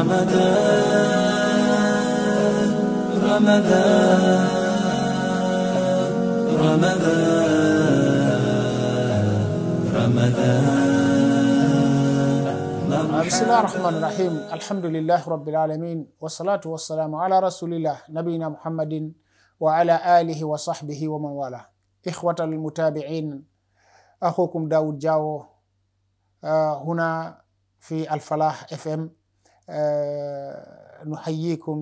رمضان رمضان رمضان رمضان بسم الله الرحمن الرحيم الحمد لله رب العالمين والصلاة والسلام على رسول الله نبينا محمد وعلى آله وصحبه ومن والاه إخوة المتابعين أخوكم داود جاو آه، هنا في الفلاح اف ام nuhayikum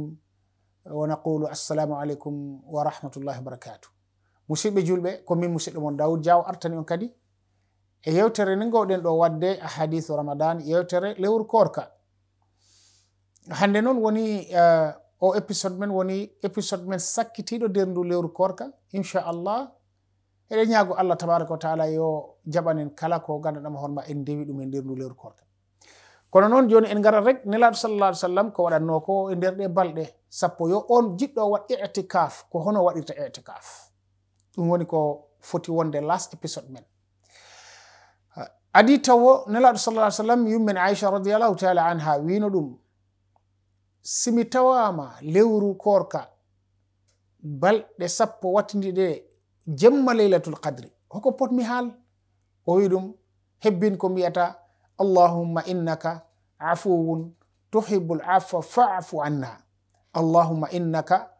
wonaqulu assalamu aleykum wa rahmatullahi wabarakatuh musidɓe julɓe ko min musidɗo mon daoud diaw artani on kadi e yewtere ni gowɗen ɗo wadde ahadithu ramadan yewtere lewru korka hande noon woni o épisode men woni épisode men sakkitiɗo nder ndu lewru korka inchallah eɗen ñaago allah tabaraka wa taala yo jaɓanen kala ko ganduɗama hoorema en dewi ɗum e nder ndu lewru korka kono noon joni en ngarat rek nelaaɗo salallah ali sallam ko waɗatno ko e nder ɗe balɗe sappo yo on jiɗɗo waɗ itikaf ko hono waɗirta itikaf ɗum woni ko foti wonde las épisode men adi tawo nelaaɗo salalah sallam yummen aicha radiallahu taala anha wino ɗum simi tawama lewru korka balɗe sappo wattidiɗe jemma leylatul kadri hoko potmi haal o wi ɗum hebbin ko mbiyata اللهم إنك عفو تحب العفو فاعف عنا اللهم إنك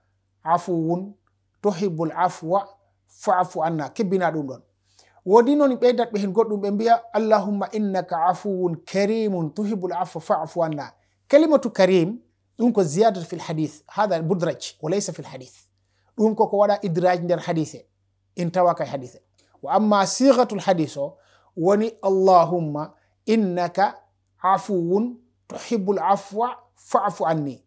عفو تحب العفو فاعف عنا كبنا دون دون wodi noon ɓeydat ɓe hen goɗɗum ɓe mbiya allahumma innaka afuwun karimun tuhibul afwa faafu anna kalimatu karim ɗum ko ziyadatu fi lhadith hada budraj wa laysa fi lhadith ɗum koko waɗa idraj nder hadise en tawaka e hadise wa amma sigatu lhadis o woni allahumma innaka afuwun tuhibu lafwa faafu anni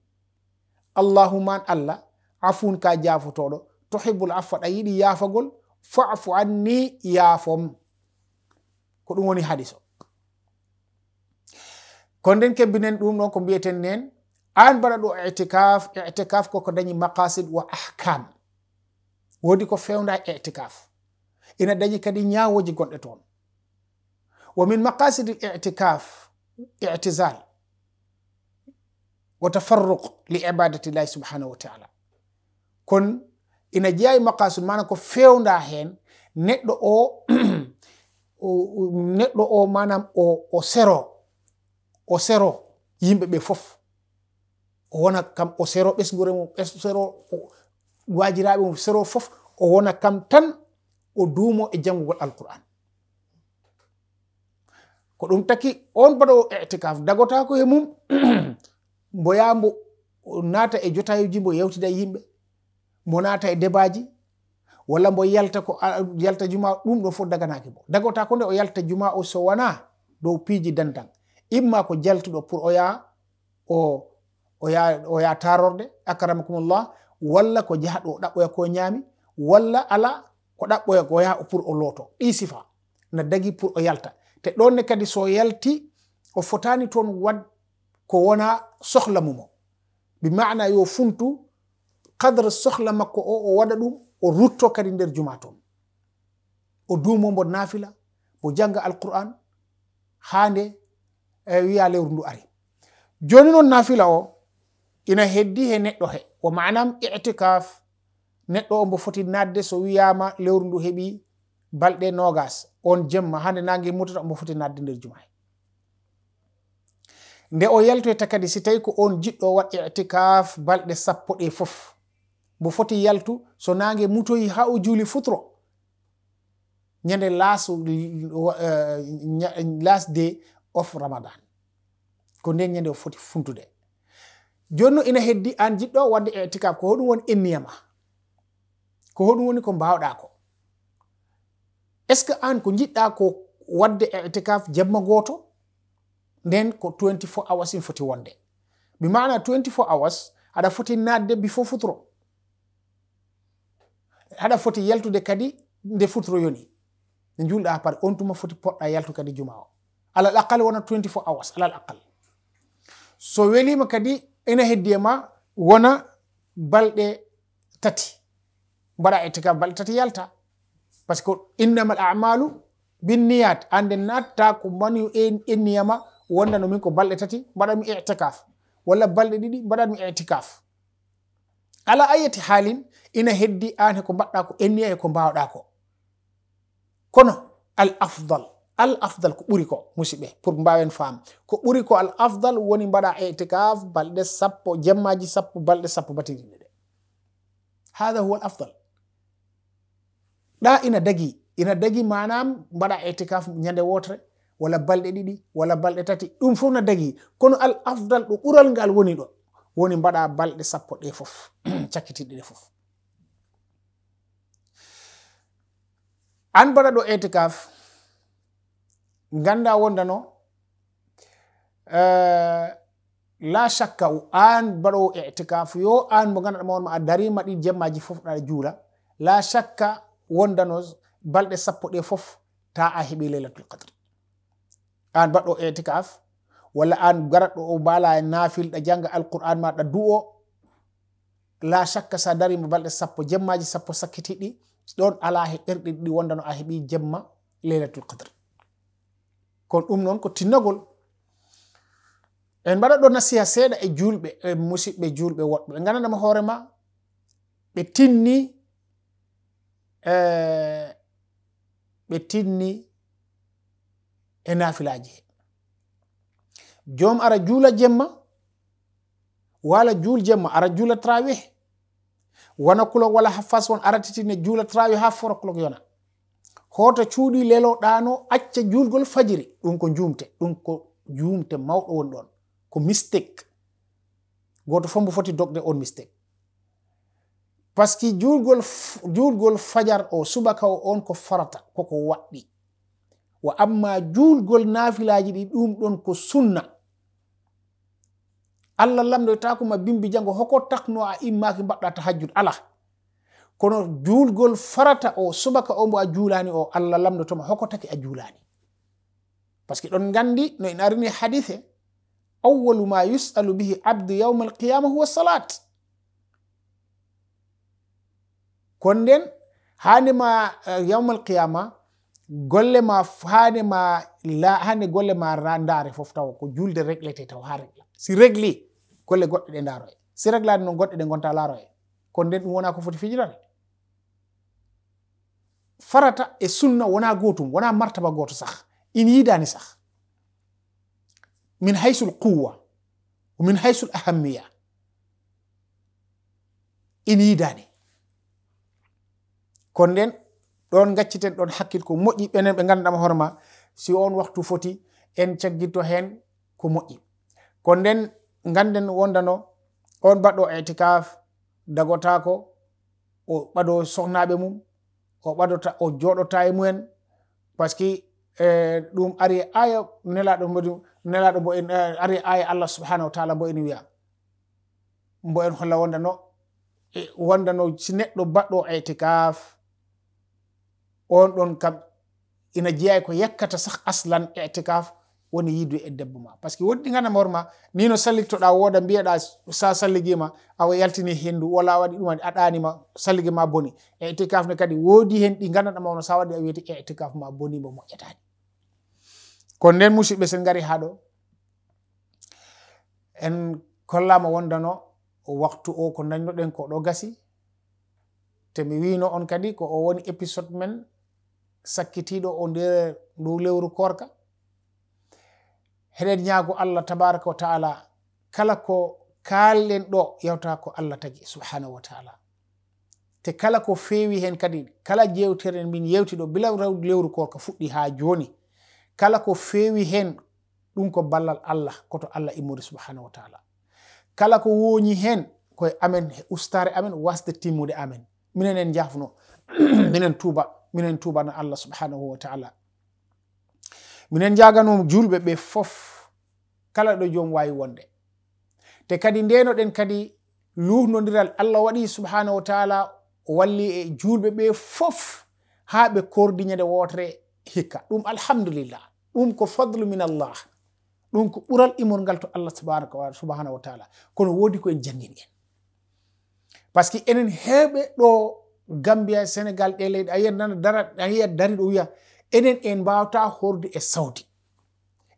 allahuman allah afun ka jafotoɗo tuhibu lafwa ɗa yiɗi yafagol faafu anni yaafom ko ɗum woni haadis o ko nden kebbinen ɗum ɗon ko mbiyeten nen an mbaɗa ɗo itikaf itikaf koko dañi makasid wa ahkam wodi ko fewda itikaf ina dañi kadi ñawoji gonɗe toon wa min maqasidi litikaf itizal wa tafarruq li ibadati llahi subhanahu wa taala kon ina jeeya e maqasud mana ko fewnda hen neɗɗo o neɗɗo o manam o o sero o sero yimɓeɓe foof o wona kam o sero ɓesgure mum sero wajiraɓe mum sero foof o wona kam tan o duumo e jangugol alqur'an ko ɗum taki on baɗoo itikaf dagotaako he mum mbo yaa mbo naata e jotayiji mbo yewtida e yimɓe mbo naata e debaaji walla mbo yalta ko yalta juma ɗum ɗo fof daganaaki mbo dagotaako nde o yalta juma o so wanaa dow piiji dantan imma ko jaltuɗo pour o yaa o o yaa o yaa taarorde acramakumllah walla ko jaha ɗo ɗaɓɓoya ko ñaami walla ala ko ɗaɓɓoya ko yaha pour o looto ɗi sifa na dagi pour o yalta te ɗonne kadi so yalti o fotani toon wad ko wona sohla mumo bimana yo funtu kadre sohla makko o o waɗa ɗum o rutto kadi nder juma toon o duumo mbo nafila mo janga alquran hande e wiya lewru ndu ari joni noon nafila o ina heddi he neɗɗo he wo manam itikaf neɗɗo o mbo foti nadde so wiyama lewru ndu heɓi balɗe nogas on jemma hande nage mutata omo foti nadde nder jumahe nde o yaltoyta kadi si tawi ko on jiɗɗo wat itikaf balɗe sappo ɗe foof mbo foti yaltu so nage mutoyi ha o juuli futro ñande lasu eh, las de of ramadan ko nden ñande o foti funtude jonno ina heddi an jiɗɗo wadde itikaf ko hoɗum woni inniyama ko hoɗum woni ko mbawɗa ko est ce que an ko jiɗɗa ko wadde etikaf jemma gooto nden ko 24 hours in foti wonde mi mana 24 hours aɗa foti natde before futro aɗa foti yaltude kadi nde futro yoni nde julɗa par on tuma foti poɗɗa yaltu kadi juma o alal aqal wona 24 hours alal aqal so welima kadi ena heddi e ma wona balɗe tati mbaɗa etikaf balɗe tati yalta par ce que innamal amalu binniyat anden natta ko manu e niyama wondano min ko balɗe tati mbaɗanmi itikaf walla balɗe ɗiɗi mbaɗanmi itikaf ala ayati haalin ina heddi an heko mbaɗɗa ko enniya e ko mbawɗa ko kono al afdal al afdal ko ɓuri ko musidɓe pour mbawen faam ko ɓuri ko al afdal woni mbaɗa itikaf balɗe sappo jemmaji sappo balɗe sappo batiɗiɗe ɗe hada huwa al afdal ɗa ina dagi ina dagi manam mbaɗa étikaf ñande wotere walla balɗe ɗiɗi walla balɗe tati ɗum fof na dagi kono al afdal ɗo ɓural ngal woni ɗo woni mbaɗa balɗe sappo ɗe fof cakkitiɗi ɗe fof an mbaɗa ɗo étikaf ganda wondano uh, eh, la chakka an mbaɗowo étikaf yo an mo ganduɗa mawonma a darimaɗi jemmaji fof ɗa juula la chakka wondano balɗe sappo ɗe fof ta a heeɓi laylatul kadre an mbaɗɗo etikaf walla an garatɗo o mbala nafilɗa janga alquran maɗa du o la chakka sa darima balɗe sappo jemmaji sappo sakkitiɗi ɗon ala he ɓerɗe ɗiɗi wondano a heeɓi jemma laylatul kadre kono ɗum noon ko tinnagol en mbaɗa ɗo nasiha seeɗa e julɓe e musidɓe julɓe woɗɓe ɓe gandanama hoorema ɓe tinni E, ɓe tinni e nafilaji jom ara juula jemma wala juul jemma ara juula trawi wona kulok wala hafas on aratitine juula trawi ha foro kulok yona hoto cuuɗi leloɗano acca juulgol fajiri ɗum ko jumte ɗum ko jumte mawɗo woni ɗon ko mistake goto fo mbo foti dogde on mistake paski julgol fajar o subaka o on ko farata koko waɗɗi wa amma julgol nafilaji ɗi ɗum ɗon ko sunna allah lamdoytakoma bimbi jango hoko takno a immaki mbaɗɗa ta hajjud ala kono julgol farata o subaka o mbo a julani o allah lamdotoma hoko taki a julani paski ɗon gandi no en arini hadice awwalu ma yusalu bihi abdu yawma alqiyama huwa salat kon nden hanima eh, yawmal qiyama golle ma hanima hande golle ma ndaare fof tawa ko julde reglete taw ha regla si regli golle goɗɗe ɗe ndaaroye si reglaade noon goɗɗe ɗe gonta laaroye kon nden ɗum wona ko foti fijirare farata e sunna wona gotum wona martaba goto sah in yidani sah min haysul quwa min haysul ahammiya in yidani kon nden ɗon gacciten ɗon hakkil ko moƴƴi ɓenen ɓe ngandama hoore ma si on waktu foti en caggitto hen ko moƴƴi kon nden ganden wondano on mbaɗɗo etikaf dagotako o ɓado sohnaɓe mum o ɓadota o joɗota e mumen par ce que eh, ɗum ari aya nelaɗo mbo nelaɗo mbo en eh, ari aya allah subhanahu wa taala mbo en wiya mbo en holla wondano e wondano si neɗɗo mbaɗɗo etikaf on ɗon kam ina jeeya ko yakkata sah aslan itikaf woni yiidu e debbo ma par ce que woɗɗi gana morma ni no sallittoɗa wooda mbiyaɗa sa salliguima awa yaltini henndu wala waɗi ɗuma aɗanima salligui ma booni itikaf ne kadi woodi hen ɗi gandanɗa mawno sa waɗi a wiyete itikaf ma boonimo moƴƴatani kono nden musidɓe sen gari ha ɗo en kollama wondano waktu o ko dañnoɗen ko ɗo gasi te mi wino on kadi ko o woni épisode men sakkitiɗo o nder ndu lewru korka heɗen ñaago allah tabaraka wa taala kala ko kaalɗen ɗo yewta ko allah tagi subhanahu wa taala te kala ko feewi hen kadi kala jewteren min yewti ɗo bila rawdi lewru korka fuɗɗi ha joni kala ko feewi hen ɗum ko ballal allah koto allah immori subhanahu wa taala kala ko woñi hen koye amen ustare amen wasde timmude amen minen en jafno minen tuba minen tubana allah subhanahu wa taala minen jaganu julɓe ɓe fof kala ɗo jom wawi wonde te kadi ndenoɗen kadi luhnodiral allah waɗi subhanahu wa taala walli e julɓe ɓe fof ha ɓe kordiñande wotere hikka ɗum alhamdulillah ɗum ko fadlu min allah ɗum ko ɓural imol ngal to allah subhanahu wa taala kono wodi koen jangin en par ce que enen heɓe ɗo gambia sénégal ɗe leyɗe ayiya nana dara ayiya dari ɗo wiya enen en mbawata horde e sawdi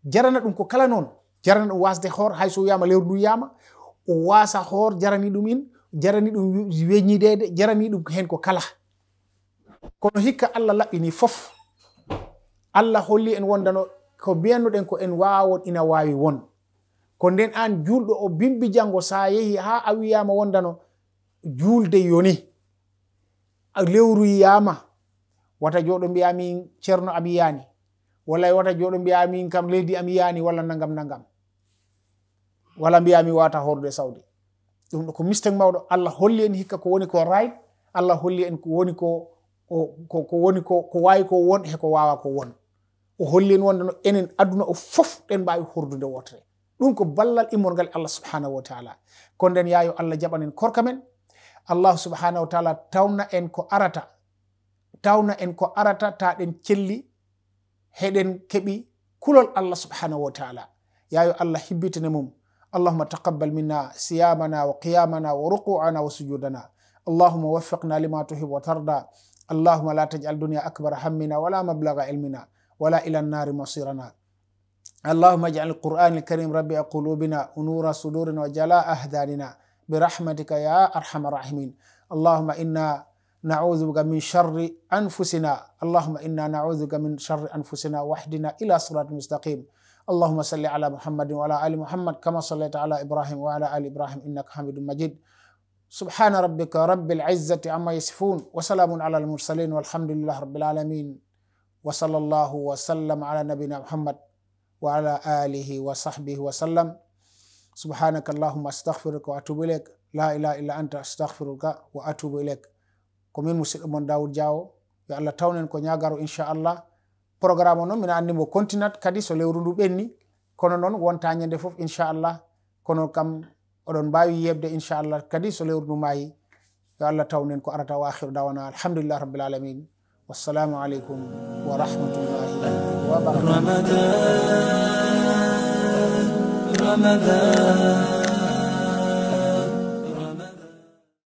jarana ɗum ko kala noon jarana ɗum wasde hoore hayso wiyama lewru ndu wiyama o wasa hoore jarani ɗum in jarani ɗum weñidede jarani ɗum hen ko kala kono hikka allah laɓɓini foof allah holli en wondano ko mbiyannoɗen ko en wawon ina wawi won ko nden an julɗo o bimbi janggo sa yeehi ha a wiyama wondano julde yoni lewru yiyama wata joɗo mbiyamin ceerno am yiyani wallay wata joɗo mbiyamin kam leydi am yiyani walla nagam nagam walla mbiyami wata horude sawdi ɗum ɗo ko mistake mawɗo allah holli en hikka ko woni ko right allah holli en kowoni ko ko woni ko ko wawi ko won heko wawa ko won o holli en wonde no enen aduna o foof ɗen mbawi hordude wotere ɗum ko ballal immorgal allah subhanahu wa taala ko nden yaayo allah jaɓanen korka men allahu subhanahu wa taala tawna en ko arata tawna en ko arata ta ɗen celli heɗen keɓi kulol allah subhanahu wa taala yayo allah hibbitane mum اللهم تقبل منا صيامنا وقيامنا ورقوعنا وسجودنا اللهم وفقنا لما تحب وترضى اللهم لا تجعل الدنيا أكبر همنا ولا مبلغ علمنا ولا إلى النار مصيرنا اللهم اجعل القرآن الكريم ربيع قلوبنا ونور صدورنا وجلاء أهداننا برحمتك يا أرحم الراحمين اللهم إنا نعوذ بك من شر أنفسنا اللهم إنا نعوذ بك من شر أنفسنا وحدنا إلى صراط مستقيم اللهم صل على محمد وعلى آل محمد كما صليت على إبراهيم وعلى آل إبراهيم إنك حميد مجيد سبحان ربك رب العزة عما يصفون وسلام على المرسلين والحمد لله رب العالمين وصلى الله وسلم على نبينا محمد وعلى آله وصحبه وسلم subhanaka allahuma astahfiruka wa atubu ilayk la ilaha illa anta astahfiruka wa atubu ilayk ko min musidɗo mon dawud diawo yo allah tawnen ko ñagaro inchallah programme o noon mino anndimo continat kadi so lewru ndu ɓenni kono noon wonta ñande fof inchallah kono kam oɗon mbawi yebde inchallah kadi so lewru ndu mayi yo allah tawnen ko arata wa ahiru dawana alhamdulillah rabbil alamin wassalamu aleykum wa rahmatullahi wabarakatu رمضان